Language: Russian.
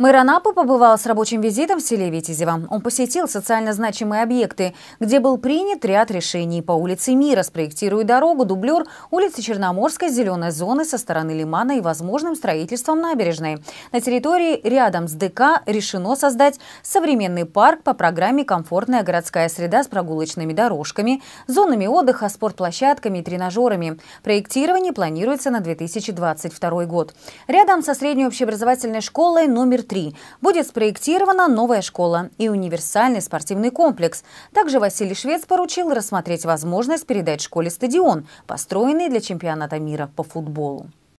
Мэр Анапы побывал с рабочим визитом в селе Витязева. Он посетил социально значимые объекты, где был принят ряд решений. По улице Мира спроектируют дорогу, дублер, улицы Черноморской, зеленой зоны со стороны Лимана и возможным строительством набережной. На территории рядом с ДК решено создать современный парк по программе «Комфортная городская среда» с прогулочными дорожками, зонами отдыха, спортплощадками и тренажерами. Проектирование планируется на 2022 год. Рядом со средней общеобразовательной школой номер 3 будет спроектирована новая школа и универсальный спортивный комплекс. Также Василий Швец поручил рассмотреть возможность передать школе стадион, построенный для чемпионата мира по футболу.